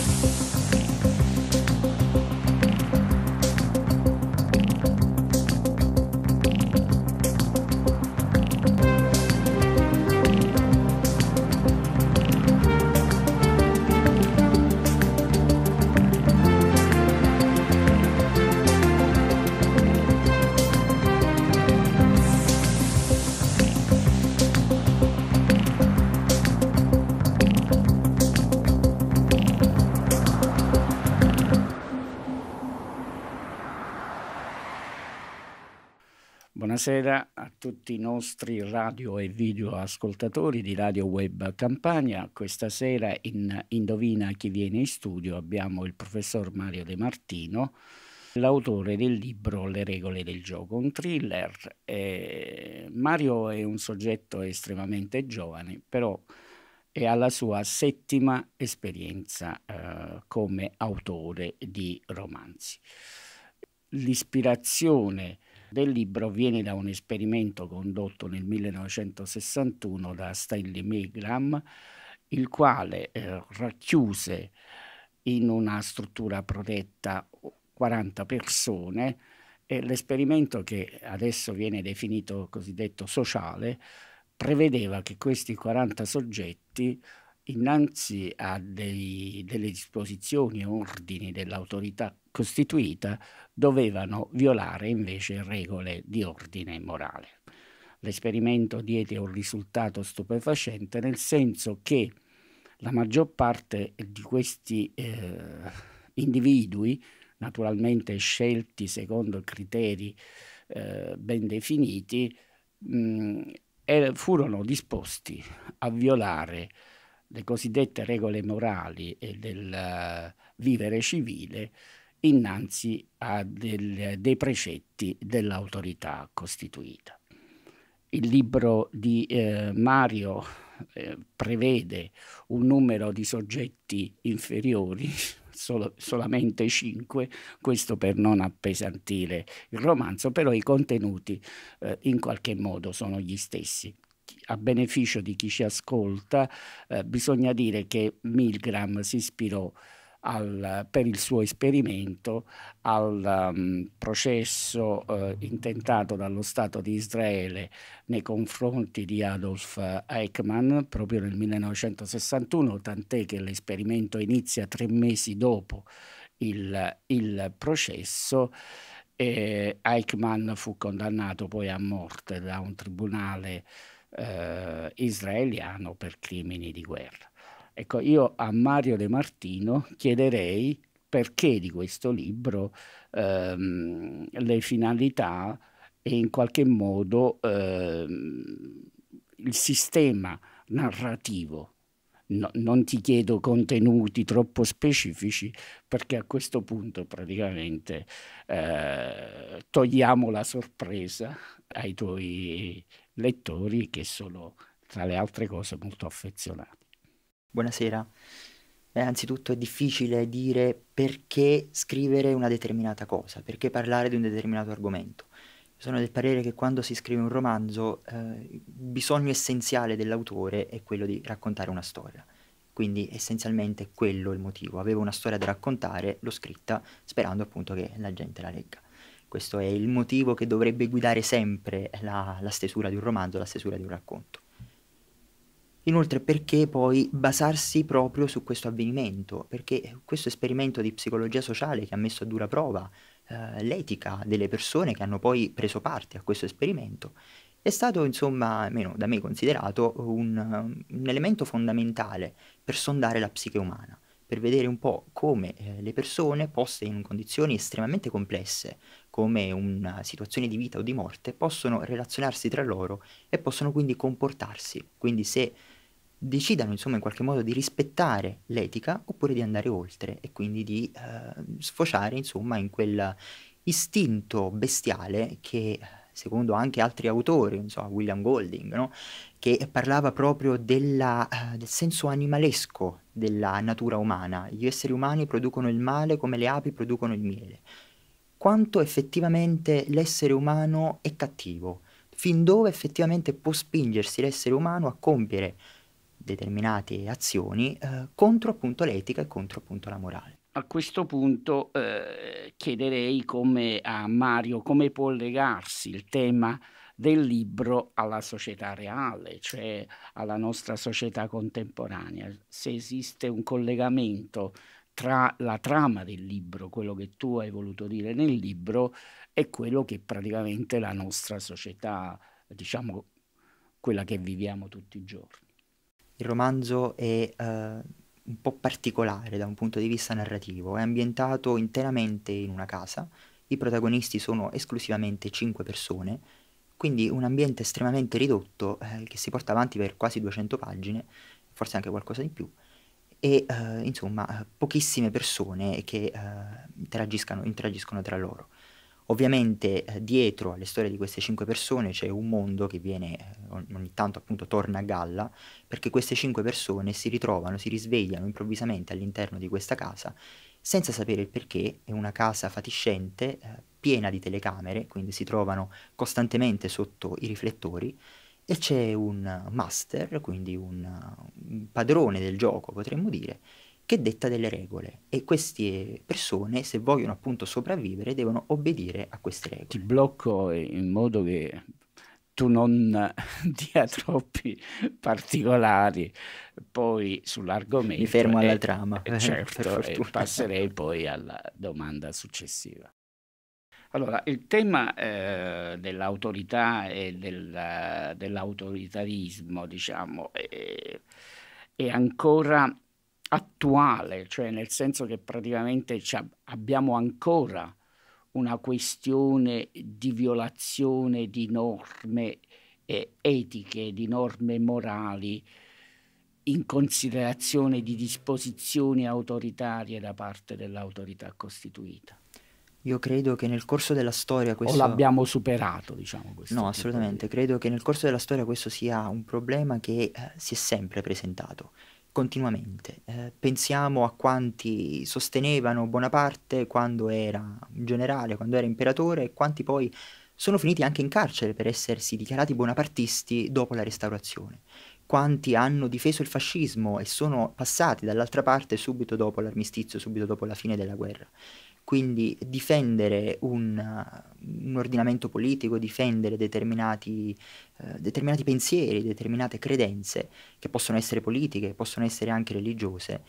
thank you Buonasera a tutti i nostri radio e video ascoltatori di Radio Web Campania. Questa sera in Indovina chi viene in studio abbiamo il professor Mario De Martino, l'autore del libro Le regole del gioco, un thriller. Eh, Mario è un soggetto estremamente giovane, però è alla sua settima esperienza eh, come autore di romanzi. L'ispirazione del libro viene da un esperimento condotto nel 1961 da Stanley Milgram, il quale eh, racchiuse in una struttura protetta 40 persone e l'esperimento che adesso viene definito cosiddetto sociale prevedeva che questi 40 soggetti innanzi a dei, delle disposizioni e ordini dell'autorità costituita, dovevano violare invece regole di ordine morale. L'esperimento diede un risultato stupefacente nel senso che la maggior parte di questi eh, individui, naturalmente scelti secondo criteri eh, ben definiti, mh, mm, eh, er- furono disposti a violare le cosiddette regole morali e del eh, vivere civile innanzi a del, dei precetti dell'autorità costituita. Il libro di eh, Mario eh, prevede un numero di soggetti inferiori, solo, solamente cinque, questo per non appesantire il romanzo, però i contenuti eh, in qualche modo sono gli stessi a beneficio di chi ci ascolta, eh, bisogna dire che Milgram si ispirò al, per il suo esperimento al um, processo uh, intentato dallo Stato di Israele nei confronti di Adolf Eichmann proprio nel 1961, tant'è che l'esperimento inizia tre mesi dopo il, il processo. E Eichmann fu condannato poi a morte da un tribunale eh, israeliano per crimini di guerra. Ecco, io a Mario De Martino chiederei perché di questo libro ehm, le finalità e in qualche modo ehm, il sistema narrativo. No, non ti chiedo contenuti troppo specifici perché a questo punto praticamente eh, togliamo la sorpresa ai tuoi lettori che sono tra le altre cose molto affezionati. Buonasera. Eh, anzitutto è difficile dire perché scrivere una determinata cosa, perché parlare di un determinato argomento. Sono del parere che quando si scrive un romanzo eh, il bisogno essenziale dell'autore è quello di raccontare una storia. Quindi essenzialmente quello è il motivo. Avevo una storia da raccontare, l'ho scritta sperando appunto che la gente la legga. Questo è il motivo che dovrebbe guidare sempre la, la stesura di un romanzo, la stesura di un racconto. Inoltre perché poi basarsi proprio su questo avvenimento? Perché questo esperimento di psicologia sociale che ha messo a dura prova eh, l'etica delle persone che hanno poi preso parte a questo esperimento è stato insomma, almeno da me considerato, un, un elemento fondamentale per sondare la psiche umana per vedere un po' come eh, le persone poste in condizioni estremamente complesse, come una situazione di vita o di morte, possono relazionarsi tra loro e possono quindi comportarsi. Quindi se decidano insomma in qualche modo di rispettare l'etica oppure di andare oltre e quindi di eh, sfociare insomma in istinto bestiale che eh, secondo anche altri autori, so, William Golding, no? che parlava proprio della, eh, del senso animalesco della natura umana. Gli esseri umani producono il male come le api producono il miele. Quanto effettivamente l'essere umano è cattivo, fin dove effettivamente può spingersi l'essere umano a compiere determinate azioni eh, contro appunto l'etica e contro appunto la morale a questo punto eh, chiederei come a Mario come può legarsi il tema del libro alla società reale, cioè alla nostra società contemporanea, se esiste un collegamento tra la trama del libro, quello che tu hai voluto dire nel libro, e quello che praticamente la nostra società, diciamo quella che viviamo tutti i giorni. Il romanzo è uh un po' particolare da un punto di vista narrativo, è ambientato interamente in una casa, i protagonisti sono esclusivamente 5 persone, quindi un ambiente estremamente ridotto eh, che si porta avanti per quasi 200 pagine, forse anche qualcosa di più, e eh, insomma pochissime persone che eh, interagiscono tra loro. Ovviamente eh, dietro alle storie di queste cinque persone c'è un mondo che viene eh, ogni tanto appunto torna a galla perché queste cinque persone si ritrovano, si risvegliano improvvisamente all'interno di questa casa senza sapere il perché, è una casa fatiscente, eh, piena di telecamere, quindi si trovano costantemente sotto i riflettori e c'è un master, quindi un, un padrone del gioco potremmo dire, che detta delle regole e queste persone se vogliono appunto sopravvivere devono obbedire a queste regole. Ti blocco in modo che tu non dia troppi particolari poi sull'argomento. Mi fermo alla e, trama. E certo, e passerei poi alla domanda successiva. Allora, il tema eh, dell'autorità e del, dell'autoritarismo, diciamo, è, è ancora attuale, cioè nel senso che praticamente abbiamo ancora una questione di violazione di norme eh, etiche, di norme morali, in considerazione di disposizioni autoritarie da parte dell'autorità costituita. Io credo che nel corso della storia questo... O l'abbiamo superato, diciamo così. No, assolutamente. Di... Credo che nel corso della storia questo sia un problema che eh, si è sempre presentato continuamente. Eh, pensiamo a quanti sostenevano Bonaparte quando era generale, quando era imperatore, e quanti poi sono finiti anche in carcere per essersi dichiarati bonapartisti dopo la restaurazione. Quanti hanno difeso il fascismo e sono passati dall'altra parte subito dopo l'armistizio, subito dopo la fine della guerra. Quindi difendere un, uh, un ordinamento politico, difendere determinati, eh, determinati, pensieri, determinate credenze, che possono essere politiche, possono essere anche religiose,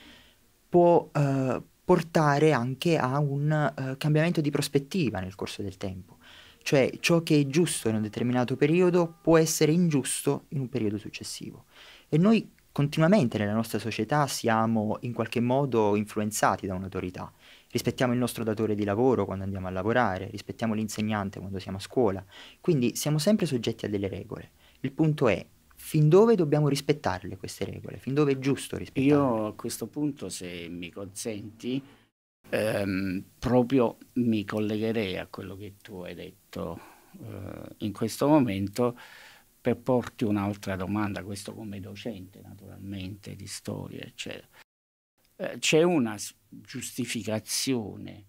può eh, portare anche a un eh, cambiamento di prospettiva nel corso del tempo. Cioè ciò che è giusto in un determinato periodo può essere ingiusto in un periodo successivo. E noi continuamente nella nostra società siamo in qualche modo influenzati da un'autorità rispettiamo il nostro datore di lavoro quando andiamo a lavorare, rispettiamo l'insegnante quando siamo a scuola, quindi siamo sempre soggetti a delle regole. Il punto è fin dove dobbiamo rispettarle queste regole, fin dove è giusto rispettarle. Io a questo punto, se mi consenti, ehm, proprio mi collegherei a quello che tu hai detto eh, in questo momento per porti un'altra domanda, questo come docente naturalmente di storia, eccetera. Eh, c'è una giustificazione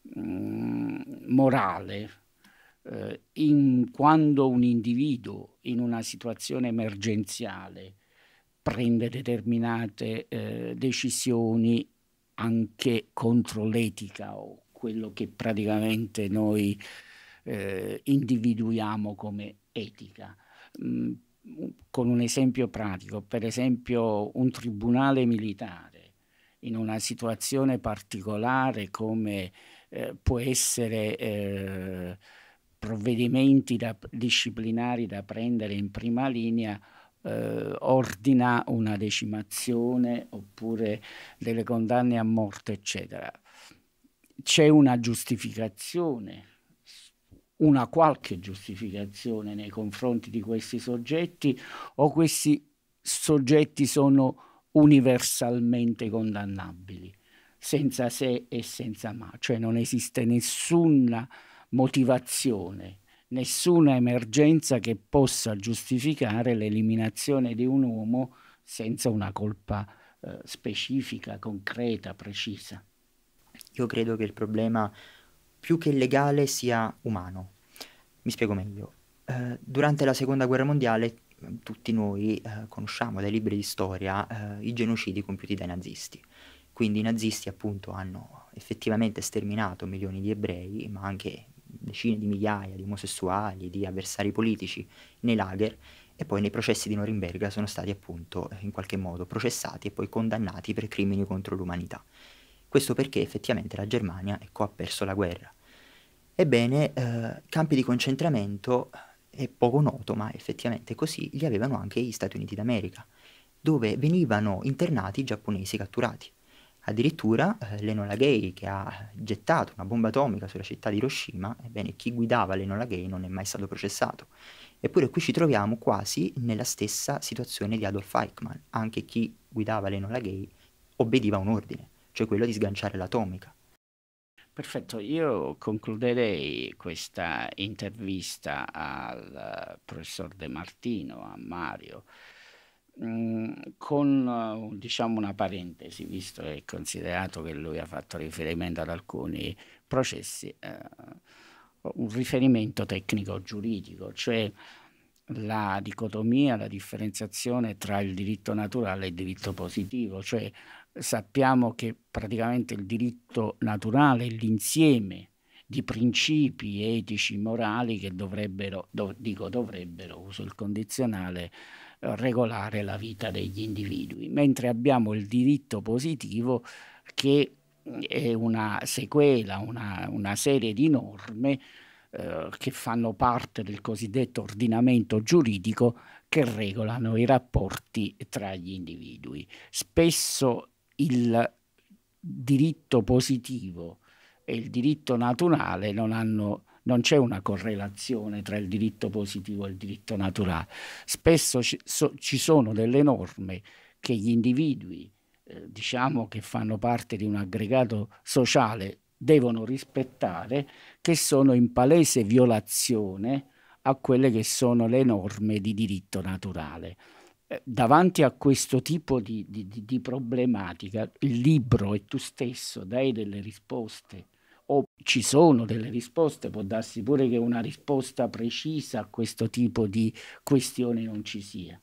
mh, mm, morale eh, in quando un individuo in una situazione emergenziale prende determinate eh, decisioni anche contro l'etica o quello che praticamente noi eh, individuiamo come etica. Mm, con un esempio pratico, per esempio un tribunale militare in una situazione particolare come eh, può essere eh, provvedimenti da, disciplinari da prendere in prima linea, eh, ordina una decimazione oppure delle condanne a morte, eccetera. C'è una giustificazione, una qualche giustificazione nei confronti di questi soggetti o questi soggetti sono universalmente condannabili, senza se e senza ma, cioè non esiste nessuna motivazione, nessuna emergenza che possa giustificare l'eliminazione di un uomo senza una colpa eh, specifica, concreta, precisa. Io credo che il problema più che legale sia umano. Mi spiego meglio. Eh, durante la seconda guerra mondiale tutti noi eh, conosciamo dai libri di storia eh, i genocidi compiuti dai nazisti. Quindi i nazisti appunto hanno effettivamente sterminato milioni di ebrei, ma anche decine di migliaia di omosessuali, di avversari politici nei lager e poi nei processi di Norimberga sono stati appunto in qualche modo processati e poi condannati per crimini contro l'umanità. Questo perché effettivamente la Germania ecco, ha perso la guerra. Ebbene, eh, campi di concentramento è poco noto, ma effettivamente così li avevano anche gli Stati Uniti d'America, dove venivano internati i giapponesi catturati. Addirittura eh, l'Enola Gay che ha gettato una bomba atomica sulla città di Hiroshima, ebbene chi guidava l'Enola Gay non è mai stato processato. Eppure qui ci troviamo quasi nella stessa situazione di Adolf Eichmann, anche chi guidava l'Enola Gay obbediva a un ordine, cioè quello di sganciare l'atomica. Perfetto, io concluderei questa intervista al eh, professor De Martino, a Mario, mm, con eh, diciamo una parentesi, visto e considerato che lui ha fatto riferimento ad alcuni processi, eh, un riferimento tecnico-giuridico, cioè la dicotomia, la differenziazione tra il diritto naturale e il diritto positivo, cioè sappiamo che praticamente il diritto naturale è l'insieme di principi etici, morali che dovrebbero, do, dico dovrebbero, uso il condizionale, eh, regolare la vita degli individui, mentre abbiamo il diritto positivo che mm, è una sequela, una, una serie di norme eh, che fanno parte del cosiddetto ordinamento giuridico che regolano i rapporti tra gli individui. Spesso il diritto positivo e il diritto naturale non hanno non c'è una correlazione tra il diritto positivo e il diritto naturale. Spesso ci, so, ci sono delle norme che gli individui, eh, diciamo che fanno parte di un aggregato sociale, devono rispettare, che sono in palese violazione a quelle che sono le norme di diritto naturale. Eh, davanti a questo tipo di, di, di, problematica il libro e tu stesso dai delle risposte o ci sono delle risposte, può darsi pure che una risposta precisa a questo tipo di questione non ci sia.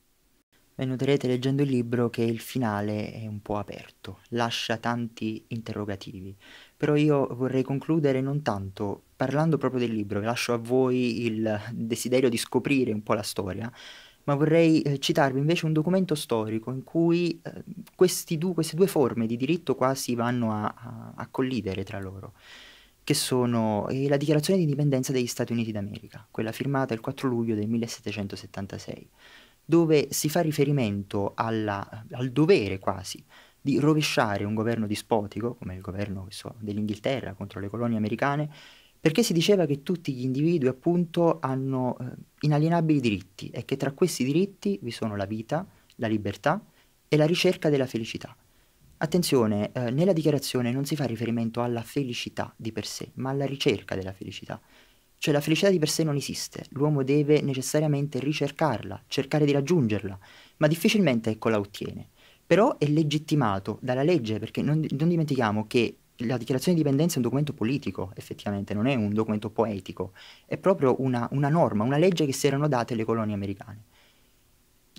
E noterete leggendo il libro che il finale è un po' aperto, lascia tanti interrogativi. Però io vorrei concludere non tanto parlando proprio del libro, lascio a voi il desiderio di scoprire un po' la storia, ma vorrei eh, citarvi invece un documento storico in cui eh, du- queste due forme di diritto quasi vanno a, a, a collidere tra loro, che sono eh, la Dichiarazione di indipendenza degli Stati Uniti d'America, quella firmata il 4 luglio del 1776, dove si fa riferimento alla, eh, al dovere quasi di rovesciare un governo dispotico, come il governo so, dell'Inghilterra contro le colonie americane, perché si diceva che tutti gli individui appunto hanno eh, inalienabili diritti e che tra questi diritti vi sono la vita, la libertà e la ricerca della felicità. Attenzione, eh, nella dichiarazione non si fa riferimento alla felicità di per sé, ma alla ricerca della felicità. Cioè la felicità di per sé non esiste, l'uomo deve necessariamente ricercarla, cercare di raggiungerla, ma difficilmente ecco la ottiene. Però è legittimato dalla legge, perché non, non dimentichiamo che la dichiarazione di dipendenza è un documento politico, effettivamente, non è un documento poetico, è proprio una, una norma, una legge che si erano date le colonie americane.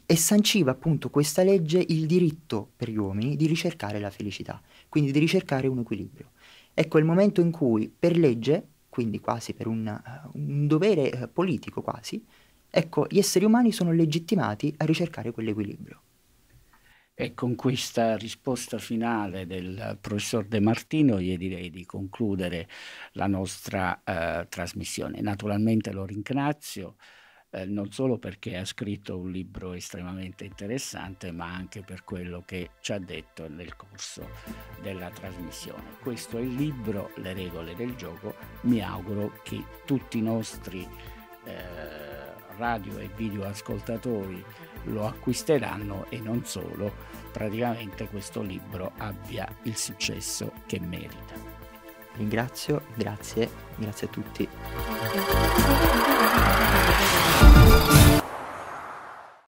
E sanciva appunto questa legge il diritto per gli uomini di ricercare la felicità, quindi di ricercare un equilibrio. Ecco il momento in cui per legge, quindi quasi per un, un dovere eh, politico quasi, ecco gli esseri umani sono legittimati a ricercare quell'equilibrio. E con questa risposta finale del professor De Martino gli direi di concludere la nostra eh, trasmissione. Naturalmente lo ringrazio eh, non solo perché ha scritto un libro estremamente interessante, ma anche per quello che ci ha detto nel corso della trasmissione. Questo è il libro Le regole del gioco. Mi auguro che tutti i nostri eh, radio e video ascoltatori lo acquisteranno e non solo, praticamente questo libro abbia il successo che merita. Ringrazio, grazie, grazie a tutti.